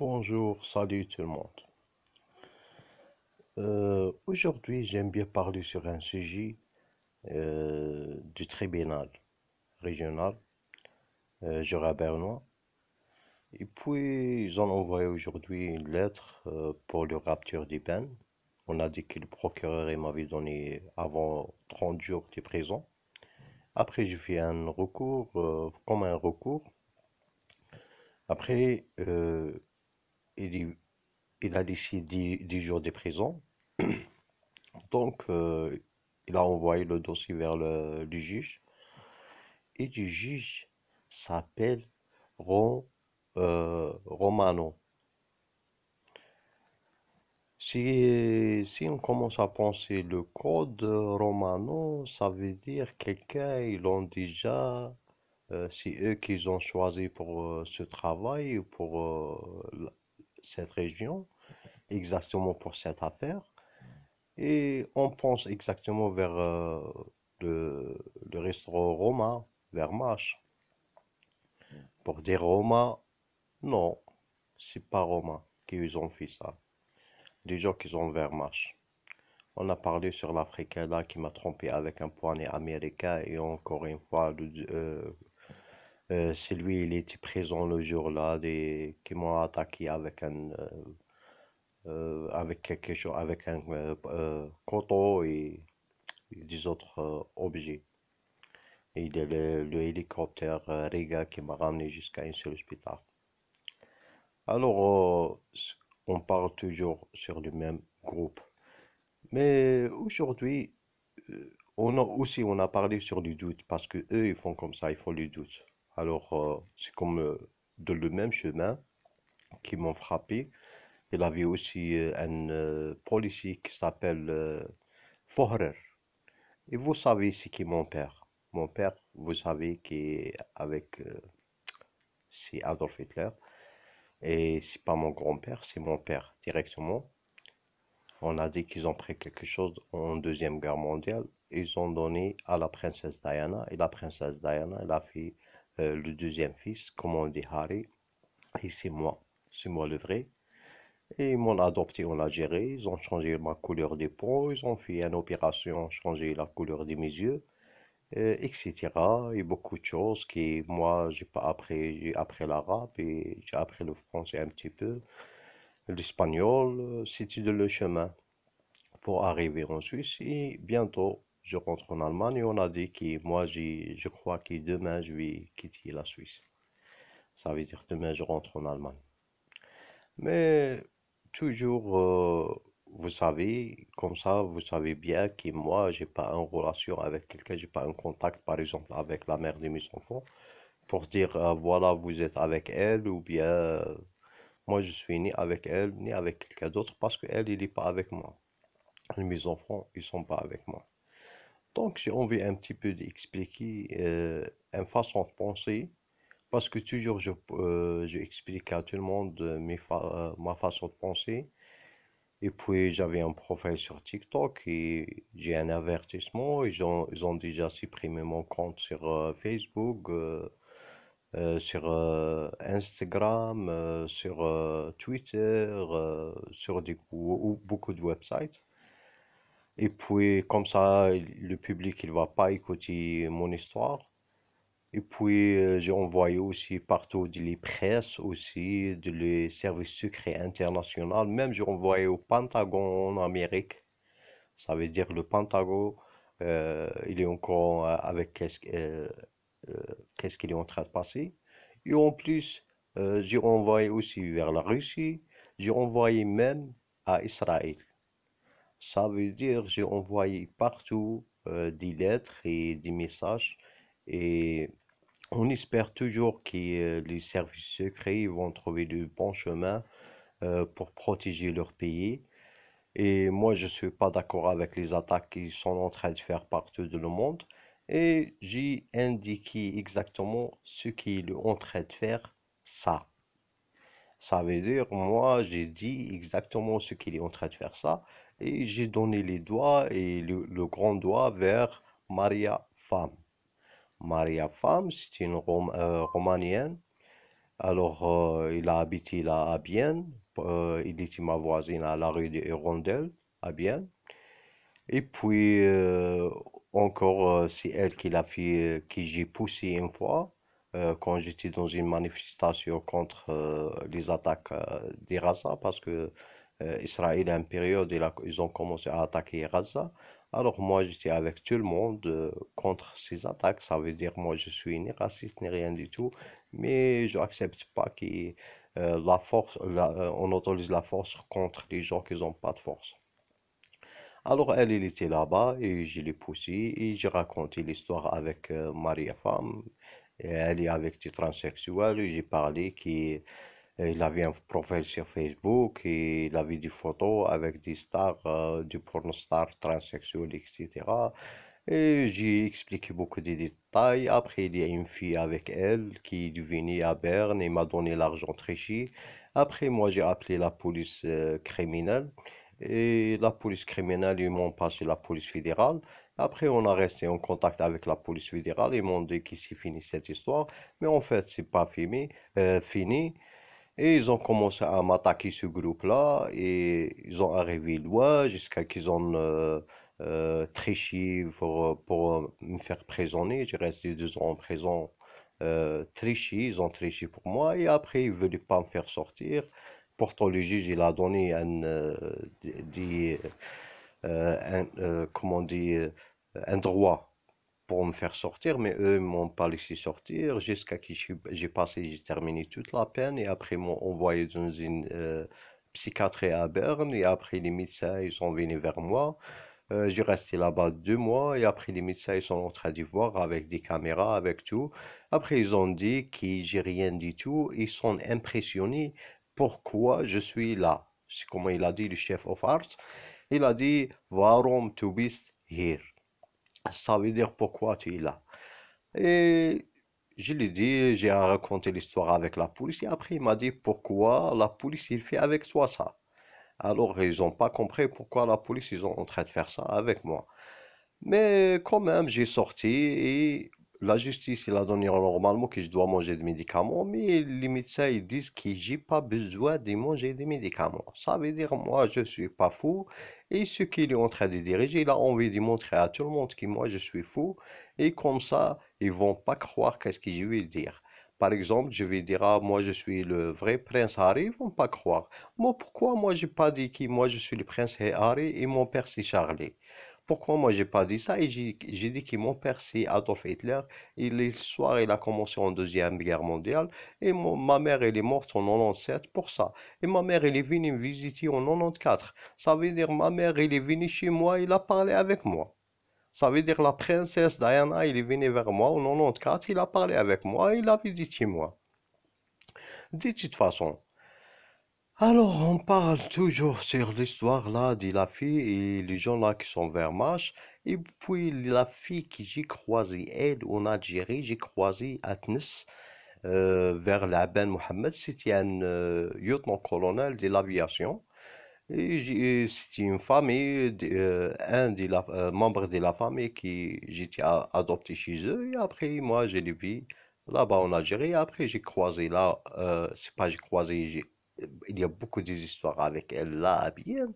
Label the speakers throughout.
Speaker 1: Bonjour, salut tout le monde. Euh, aujourd'hui, j'aime bien parler sur un sujet euh, du tribunal régional euh, Jura Bernois. Et puis, ils ont envoyé aujourd'hui une lettre pour le rapture des peines. On a dit que le procureur m'avait donné avant 30 jours de prison. Après, je fais un recours, comme un recours. Après, il, a décidé du jour jours de prison. Donc, euh, il a envoyé le dossier vers le, juge. Et du juge s'appelle euh, Romano. Si, on commence à penser le code romano, ça veut dire quelqu'un, ils l'ont déjà, euh, c'est eux qu'ils ont choisi pour ce travail, pour cette région, exactement pour cette affaire. Et on pense exactement vers euh, le, restaurant Roma, vers Marche Pour dire Roma, non, c'est pas Roma qu'ils ont fait ça. déjà qu'ils ont vers Marche On a parlé sur l'Africain là qui m'a trompé avec un poignet américain et encore une fois euh, euh, c'est lui, il était présent le jour-là, qui m'a attaqué avec un, euh, euh avec quelque chose, avec un et, euh, et, des autres objets. Et le, hélicoptère Riga qui m'a ramené jusqu'à un seul hôpital. Alors, on parle toujours sur le même groupe. Mais aujourd'hui, on a aussi on a parlé sur du doute parce que eux ils font comme ça, ils font du doute. Alors, euh, c'est comme euh, de le même chemin qui m'ont frappé. Il avait aussi euh, un policier qui s'appelle Fohrer. Et vous savez, ce qui mon père Mon père, vous savez, qui est avec. c'est Adolf Hitler. Et c'est pas mon grand-père, c'est mon père directement. On a dit qu'ils ont pris quelque chose en Deuxième Guerre mondiale. Ils ont donné à la princesse Diana. Et la princesse Diana, elle a fait euh, le deuxième fils, dit Harry, et c'est moi, c'est moi le vrai. Et ils m'ont adopté en Algérie, ils ont changé ma couleur des peaux, ils ont fait une opération, changé la couleur de mes yeux, euh, etc. Et beaucoup de choses que moi, j'ai pas appris, j'ai appris l'arabe et j'ai appris le français un petit peu. L'espagnol, euh, c'était le chemin pour arriver en Suisse et bientôt je rentre en Allemagne et on a dit que moi, je crois que demain, je vais quitter la Suisse. Ça veut dire demain, je rentre en Allemagne. Mais toujours, euh, vous savez, comme ça, vous savez bien que moi, je n'ai pas une relation avec quelqu'un, Je n'ai pas un contact, par exemple, avec la mère de mes enfants, pour dire, euh, voilà, vous êtes avec elle, ou bien, moi, je suis ni avec elle, ni avec quelqu'un d'autre, parce qu'elle, il n'est pas avec moi. Mes enfants, ils sont pas avec moi. Donc, j'ai envie un petit peu d'expliquer euh, une façon de penser, parce que toujours je, euh, à tout le monde euh, ma façon de penser. Et puis, j'avais un profil sur TikTok et j'ai un avertissement. Ils ont, déjà supprimé mon compte sur Facebook, sur Instagram, sur Twitter, sur beaucoup de websites. Et puis, comme ça, le public, il va pas écouter mon histoire. Et puis, euh, j'ai envoyé aussi partout de les presses, aussi de les services secrets internationaux. Même j'ai envoyé au Pentagone en Amérique. Ça veut dire le Pentagone, euh, il est encore euh, avec qu'est-ce ce qu'il est en train de passer. Et en plus, j'ai envoyé aussi vers la Russie. J'ai envoyé même à Israël. Ça veut dire j'ai envoyé partout euh, des lettres et des messages et on espère toujours que euh, les services secrets vont trouver le bon chemin euh, pour protéger leur pays. Et moi, je ne suis pas d'accord avec les attaques qu'ils sont en train de faire partout dans le monde. Et j'ai indiqué exactement ce qu'ils sont en train de faire, ça. Ça veut dire, moi, j'ai dit exactement ce qu'il est en train de faire ça, et j'ai donné les doigts et le, grand doigt vers Maria Femme. Maria Femme, c'est une euh, Romanienne. Alors, euh, il a habité là à Bienne. Euh, il était ma voisine à la rue de Hirondelle, à Bienne. Et puis, encore, c'est elle qui l'a fait, qui j'ai poussé une fois. Euh, quand j'étais dans une manifestation contre euh, les attaques euh, des Gaza, parce que Israël, a une période, ils ont commencé à attaquer Gaza. Alors moi, j'étais avec tout le monde contre ces attaques. Ça veut dire moi, je suis ni raciste ni rien du tout, mais je n'accepte pas que la force, on autorise la force contre les gens qui n'ont pas de force. Alors elle, était là-bas et je l'ai poussée et j'ai raconté l'histoire avec euh, Maria Femme elle est avec des transsexuels, j'ai parlé qu'il euh, avait un profil sur Facebook, et il avait des photos avec des stars, euh, du pornostar transsexuels etc. Et j'ai expliqué beaucoup de détails. Après, il y a une fille avec elle qui est venue à Berne et m'a donné l'argent triché. Après, moi, j'ai appelé la police euh, criminelle. Et la police criminelle, ils m'ont passé la police fédérale. Après, on a resté en contact avec la police fédérale. Ils m'ont dit qu'ici finit cette histoire. Mais en fait, c'est pas fini. Euh, fini. Et ils ont commencé à m'attaquer ce groupe-là. Et ils ont arrivé loin jusqu'à qu'ils ont euh, euh, triché pour, me faire prisonner J'ai resté deux ans en prison. triché, ils ont triché pour moi. Et après, ils ne voulaient pas me faire sortir. Pourtant, le juge, il a donné un, dit, un, comment dire, un droit pour me faire sortir, mais eux m'ont pas laissé sortir jusqu'à que j'ai passé, j'ai terminé toute la peine et après m'ont envoyé dans une euh, psychiatrie à Berne et après les médecins ils sont venus vers moi. Euh, j'ai resté là-bas deux mois et après les médecins ils sont en train d'y voir avec des caméras, avec tout. Après ils ont dit que j'ai rien du tout. Ils sont impressionnés pourquoi je suis là. C'est comme il a dit le chef of art. Il a dit, Warum tu bist here? Ça veut dire pourquoi tu es là. Et je lui ai dit, j'ai raconté l'histoire avec la police. Et après, il m'a dit pourquoi la police, il fait avec toi ça. Alors, ils n'ont pas compris pourquoi la police, ils sont en train de faire ça avec moi. Mais quand même, j'ai sorti et la justice, il a donné normalement que je dois manger des médicaments, mais les médecins, ils disent que n'ai pas besoin de manger des médicaments. Ça veut dire, moi, je suis pas fou. Et ce qu'il est en train de diriger, il a envie de montrer à tout le monde que moi, je suis fou. Et comme ça, ils vont pas croire qu'est-ce que je vais dire. Par exemple, je vais dire, ah, moi je suis le vrai prince Harry, ils vont pas croire. Moi, pourquoi moi j'ai pas dit que moi je suis le prince Harry et mon père c'est Charlie pourquoi moi j'ai pas dit ça et j'ai dit que mon père c'est Adolf Hitler le soir il a commencé en deuxième guerre mondiale et ma mère elle est morte en 97 pour ça et ma mère elle est venue me visiter en 94 ça veut dire ma mère elle est venue chez moi il a parlé avec moi ça veut dire la princesse Diana elle est venue vers moi en 94 il a parlé avec moi il a visité moi de toute façon alors, on parle toujours sur l'histoire là de la fille et les gens là qui sont vers Marche. Et puis, la fille que j'ai croisée, elle, en Algérie, j'ai croisé à Tunis, euh, vers l'abbé Mohamed. C'était un euh, lieutenant-colonel de l'aviation. Et c'était une famille, et euh, un des membre de la famille qui j'étais adopté chez eux. Et après, moi, j'ai vécu là-bas en Algérie. Après, j'ai croisé là, c'est pas j'ai croisé, j'ai il y a beaucoup d'histoires avec elle, là bien.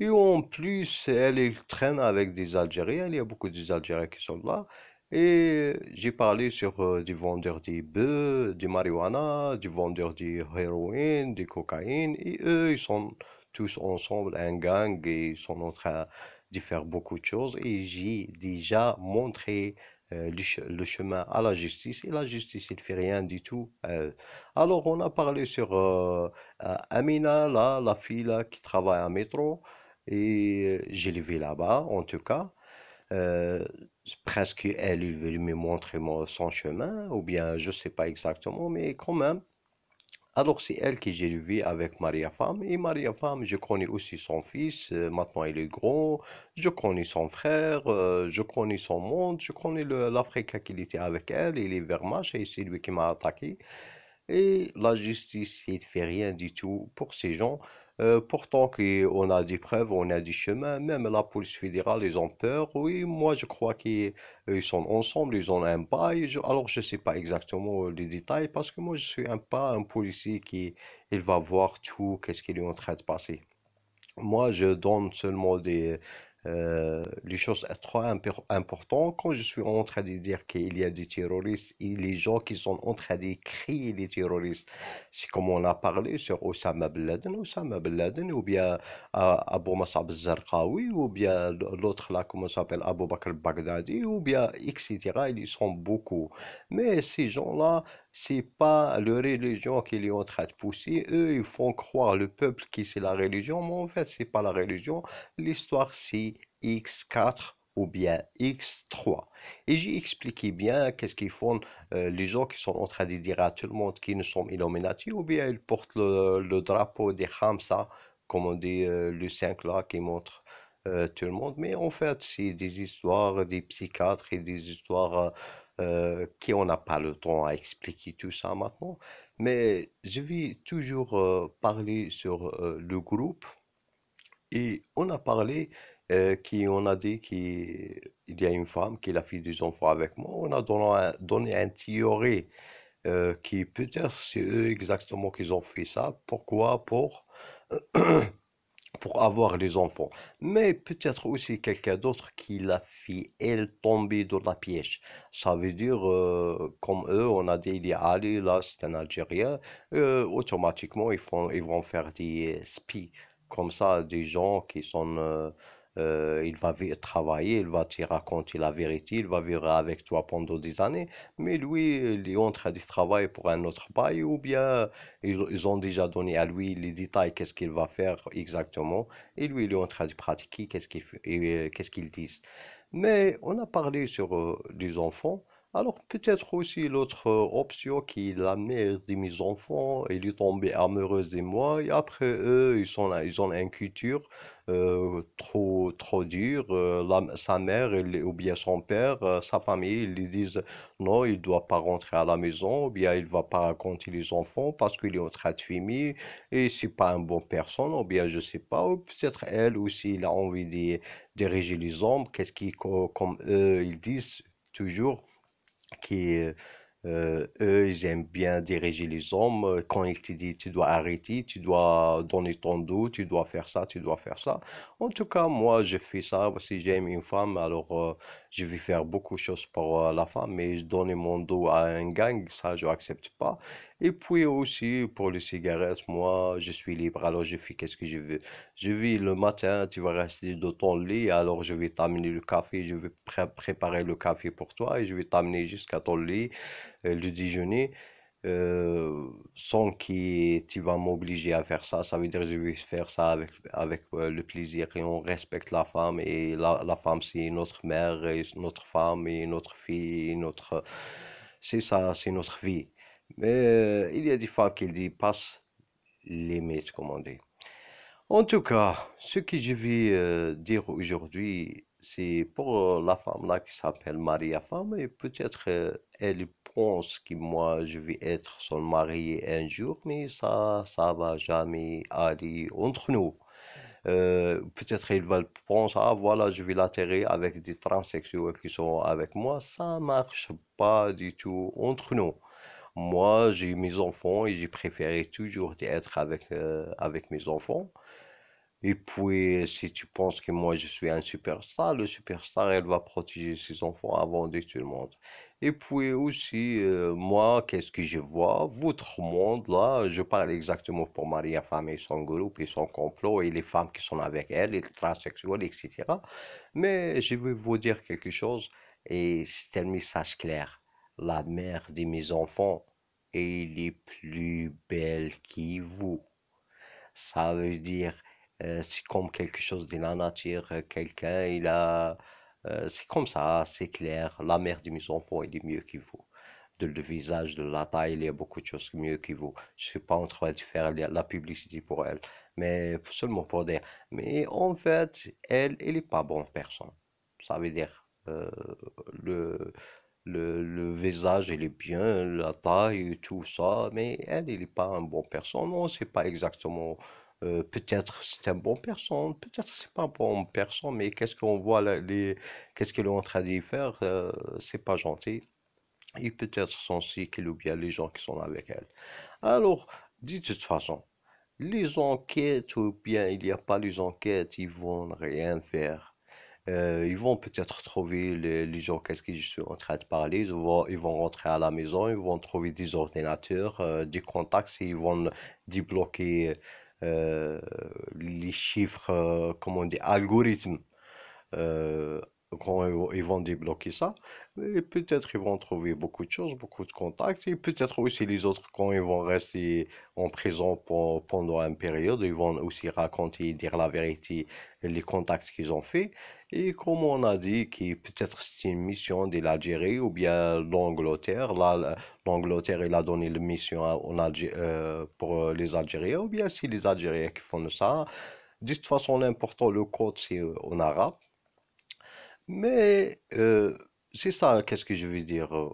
Speaker 1: Et en plus, elle, traîne avec des Algériens. Il y a beaucoup d'Algériens qui sont là. Et j'ai parlé sur euh, des vendeurs des bœufs, de marijuana, des vendeurs de héroïne de cocaïne Et eux, ils sont tous ensemble, un gang, et ils sont en train de faire beaucoup de choses. Et j'ai déjà montré euh, le, chemin à la justice et la justice ne fait rien du tout euh. alors on a parlé sur euh, Amina la fille là, qui travaille à métro et j'ai levé là-bas en tout cas presque elle veut me montrer son chemin ou bien je sais pas exactement mais quand même alors c'est elle qui j'ai vu avec Maria Femme. Et Maria Femme, je connais aussi son fils, euh, maintenant il est grand, je connais son frère, euh, je connais son monde, je connais l'Afrique qui était avec elle, il est vers et c'est lui qui m'a attaqué. Et la justice, il ne fait rien du tout pour ces gens. Euh, pourtant, on a des preuves, on a des chemins, même la police fédérale, ils ont peur. Oui, moi, je crois qu'ils euh, sont ensemble, ils ont un pas. alors, je ne sais pas exactement euh, les détails parce que moi, je suis un pas un policier qui il va voir tout, qu'est-ce qu'il est en train de passer. Moi, je donne seulement des, euh, les choses trop importantes. Quand je suis en train de dire qu'il y a des terroristes et les gens qui sont en train de créer les terroristes, c'est comme on a parlé sur Osama Bin Laden, Osama ou bien euh, Abu Massab Zarqawi, ou bien l'autre là, comment s'appelle, Abu Bakr Baghdadi, ou bien etc. Ils sont beaucoup. Mais ces gens-là, c'est pas la religion qu'ils est en train de pousser. Eux, ils font croire le peuple que c'est la religion, mais en fait, c'est pas la religion. L'histoire, c'est X4 ou bien X3. Et j'ai expliqué bien qu'est-ce qu'ils font euh, les gens qui sont en train de dire à tout le monde qu'ils ne sont Illuminati ou bien ils portent le, drapeau des Hamsa, comme on dit euh, le 5 là qui montre euh, tout le monde. Mais en fait, c'est des histoires des psychiatres et des histoires euh, qui on n'a pas le temps à expliquer tout ça maintenant, mais je vais toujours euh, parler sur euh, le groupe et on a parlé qui on a dit qu'il y a une femme qui a fait des enfants avec moi, on a donné un, donné théorie qui peut-être c'est eux exactement qu'ils ont fait ça, pourquoi, pour pour avoir les enfants. Mais peut-être aussi quelqu'un d'autre qui l'a fait, elle, tomber dans la piège. Ça veut dire, euh, comme eux, on a dit, il y a Ali, là, c'est un Algérien. Euh, automatiquement, ils, font, vont faire des euh, spies. Comme ça, des gens qui sont... Euh, il va travailler, il va te raconter la vérité, il va vivre avec toi pendant des années, mais lui, il est en train de travailler pour un autre bail, ou bien ils, ont déjà donné à lui les détails, qu'est-ce qu'il va faire exactement, et lui, il est en train de pratiquer, qu'est-ce qu'il euh, qu'est-ce qu'ils disent. Mais on a parlé sur euh, des enfants. Alors peut-être aussi l'autre euh, option qui est la mère de mes enfants, elle est tombée amoureuse de moi et après eux, ils sont ils ont une culture euh, trop trop dure. Euh, sa mère ou bien son père, sa famille, ils lui disent non, il ne doit pas rentrer à la maison, ou bien il ne va pas raconter les enfants parce qu'il est en train de fumer et c'est pas une bonne personne, ou bien je ne sais pas, peut-être elle aussi, il a envie de diriger les hommes, qu'est-ce qui comme ils disent toujours que Euh, eux, ils aiment bien diriger les hommes. Quand ils te disent tu dois arrêter, tu dois donner ton dos, tu dois faire ça, tu dois faire ça. En tout cas, moi, je fais ça. Si j'aime une femme, alors euh, je vais faire beaucoup de choses pour euh, la femme, mais donner mon dos à un gang, ça, je n'accepte pas. Et puis aussi, pour les cigarettes, moi, je suis libre, alors je fais qu'est-ce que je veux. Je vis le matin, tu vas rester dans ton lit, alors je vais t'amener le café, je vais préparer le café pour toi et je vais t'amener jusqu'à ton lit. Euh, le déjeuner, euh, sans que tu vas m'obliger à faire ça. Ça veut dire je vais faire ça avec, avec euh, le plaisir et on respecte la femme. Et la, femme, c'est notre mère, et notre femme, et notre fille, notre... C'est ça, c'est notre vie. Mais il y a des fois qu'il dit passe les limites, comme on En tout cas, ce que je vais dire aujourd'hui, c'est pour la femme là qui s'appelle Maria Femme et peut-être elle pense que moi, je vais être son mari un jour, mais ça, ça va jamais aller entre nous. Euh, peut-être il va penser, ah voilà, je vais l'atterrir avec des transsexuels qui sont avec moi. Ça marche pas du tout entre nous. Moi, j'ai mes enfants et j'ai préféré toujours être avec, euh, avec mes enfants. Et puis, si tu penses que moi je suis un superstar, le superstar, elle va protéger ses enfants avant de tout le monde. Et puis aussi, euh, moi, qu'est-ce que je vois Votre monde, là, je parle exactement pour Maria Femme et son groupe et son complot et les femmes qui sont avec elle, les transsexuels, etc. Mais je vais vous dire quelque chose et c'est un message clair. La mère de mes enfants est est plus belle que vous. Ça veut dire, euh, c'est comme quelque chose de la nature. Euh, quelqu'un, il a euh, c'est comme ça, c'est clair. La mère de mes enfants, est est mieux qu'il vaut De le visage, de la taille, il y a beaucoup de choses mieux qu'il vaut Je ne suis pas en train de faire la publicité pour elle, mais seulement pour dire. Mais en fait, elle, elle n'est pas bonne personne. Ça veut dire, euh, le, le, visage, il est bien, la taille, tout ça, mais elle, elle n'est pas une bonne personne. Non, ne sait pas exactement euh, peut-être c'est un bon personne, peut-être c'est pas un bon personne, mais qu'est-ce qu'on voit les, qu'est-ce qu'elle est en train d'y faire, euh, c'est pas gentil. Et peut-être son qu'il ou bien les gens qui sont avec elle. Alors, de toute façon, les enquêtes ou bien il n'y a pas les enquêtes, ils vont rien faire. Euh, ils vont peut-être trouver les, gens, qu'est-ce qu'ils sont en train de parler, ils vont, ils vont rentrer à la maison, ils vont trouver des ordinateurs, des contacts, ils vont débloquer euh, les chiffres, euh, comment on dit, algorithmes euh, quand ils vont débloquer ça, et peut-être ils vont trouver beaucoup de choses, beaucoup de contacts, et peut-être aussi les autres, quand ils vont rester en prison pendant une période, ils vont aussi raconter, dire la vérité, les contacts qu'ils ont faits. Et comme on a dit, peut-être c'est une mission de l'Algérie ou bien l'Angleterre, l'Angleterre, il a donné la mission euh, pour les Algériens, ou bien c'est les Algériens qui font ça. De toute façon, l'important, le code, c'est en arabe. Mais euh, c'est ça, qu'est-ce que je veux dire. Euh,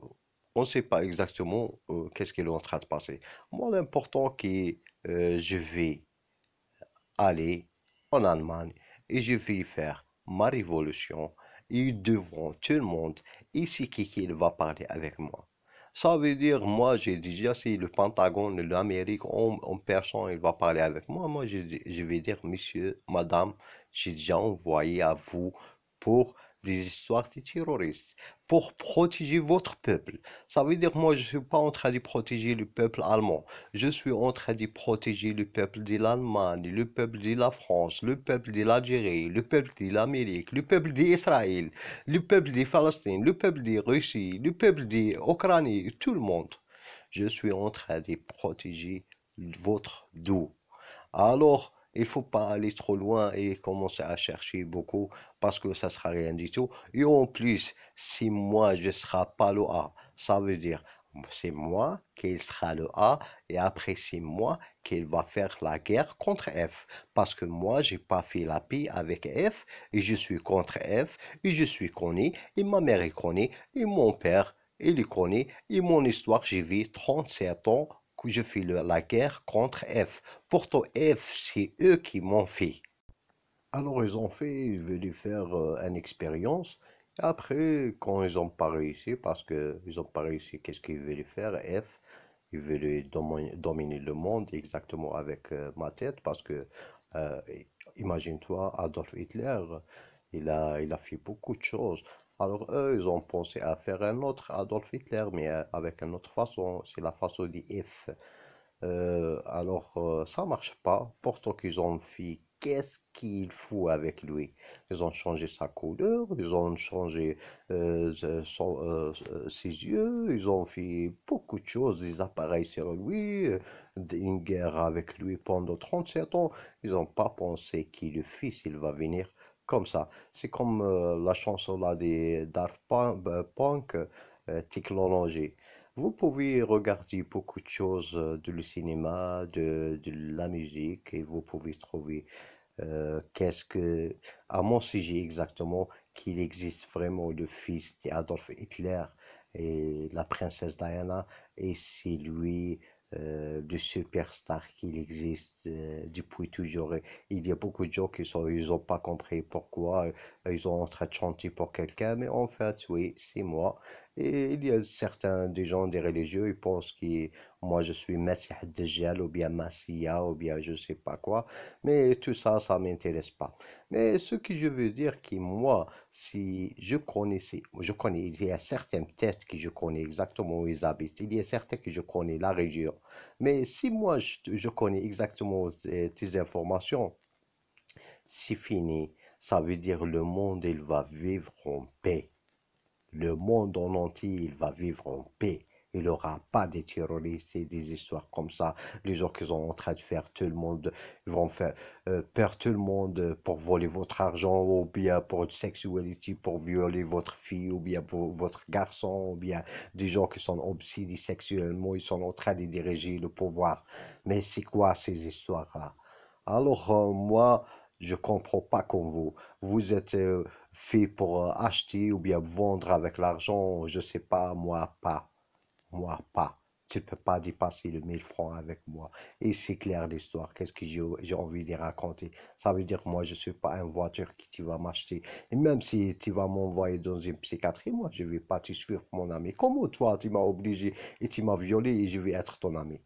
Speaker 1: on ne sait pas exactement euh, qu'est-ce qu'il est en train de passer. Moi, l'important que je vais aller en Allemagne et je vais faire ma révolution et devant tout le monde, ici c'est qui qui va parler avec moi. Ça veut dire, moi, j'ai déjà, si le Pentagone, l'Amérique, en, personne, il va parler avec moi, moi, je, je vais dire, monsieur, madame, j'ai déjà envoyé à vous pour des histoires des terroristes pour protéger votre peuple. Ça veut dire moi je suis pas en train de protéger le peuple allemand. Je suis en train de protéger le peuple de l'Allemagne, le peuple de la France, le peuple de l'Algérie, le peuple de l'Amérique, le peuple d'Israël, le peuple de Palestine, le peuple de russie le peuple d'ukraine tout le monde. Je suis en train de protéger votre dos. Alors il faut pas aller trop loin et commencer à chercher beaucoup parce que ça sera rien du tout. Et en plus, si moi je serai pas le A, ça veut dire c'est moi qui sera le A et après c'est moi qu'il va faire la guerre contre F parce que moi j'ai pas fait la paix avec F et je suis contre F et je suis connu et ma mère est connue et mon père il est connu et mon histoire j'ai vu 37 ans je fais la guerre contre F. Pourtant, F, c'est eux qui m'ont fait. Alors, ils ont fait, ils voulaient faire euh, une expérience. Après, quand ils ont pas réussi, parce qu'ils ont pas réussi, qu'est-ce qu'ils veulent faire F, ils voulaient dominer le monde exactement avec euh, ma tête, parce que, euh, imagine-toi, Adolf Hitler, il a, il a fait beaucoup de choses. Alors eux, ils ont pensé à faire un autre Adolf Hitler, mais euh, avec une autre façon, c'est la façon F. F. Euh, alors ça euh, ça marche pas, pourtant qu'ils ont fait qu'est-ce qu'il faut avec lui Ils ont changé sa couleur, ils ont changé ses yeux, ils ont fait beaucoup de choses, des appareils sur lui, une guerre avec lui pendant 37 ans. Ils n'ont pas pensé qu'il le fils, il va venir comme ça. C'est comme euh, la chanson là des Punk, euh, punk euh, Vous pouvez regarder beaucoup de choses du cinéma, de, de la musique, et vous pouvez trouver qu'est-ce que, à mon sujet exactement, qu'il existe vraiment le fils d'Adolf Hitler et la princesse Diana, et c'est lui euh, de superstar qu'il existe euh, depuis toujours. Il y a beaucoup de gens qui sont, ils n'ont pas compris pourquoi euh, ils ont en train de chanter pour quelqu'un, mais en fait, oui, c'est moi. Et il y a certains des gens, des religieux, ils pensent que moi je suis de Dajjal ou bien Massia ou bien je sais pas quoi. Mais tout ça, ça m'intéresse pas. Mais ce que je veux dire, que moi, si je connaissais, je connais, il y a certaines têtes que je connais exactement où ils habitent. Il y a certains que je connais la région. Mais si moi je, connais exactement tes informations, c'est fini. Ça veut dire le monde, il va vivre en paix le monde en entier, il va vivre en paix. Il n'y aura pas des terroristes et des histoires comme ça. Les gens qui sont en train de faire tout le monde, ils vont faire euh, peur tout le monde pour voler votre argent ou bien pour une sexualité, pour violer votre fille ou bien pour votre garçon ou bien des gens qui sont obsédés sexuellement, ils sont en train de diriger le pouvoir. Mais c'est quoi ces histoires-là Alors euh, moi, je comprends pas comme vous. Vous êtes euh, fait pour euh, acheter ou bien vendre avec l'argent. Je sais pas, moi pas. Moi pas. Tu peux pas dépasser le 1000 francs avec moi. Et c'est clair l'histoire. Qu'est-ce que j'ai envie de raconter Ça veut dire moi, je suis pas un voiture qui tu vas m'acheter. Et même si tu vas m'envoyer dans une psychiatrie, moi, je vais pas te suivre, mon ami. Comment toi, tu m'as obligé et tu m'as violé et je vais être ton ami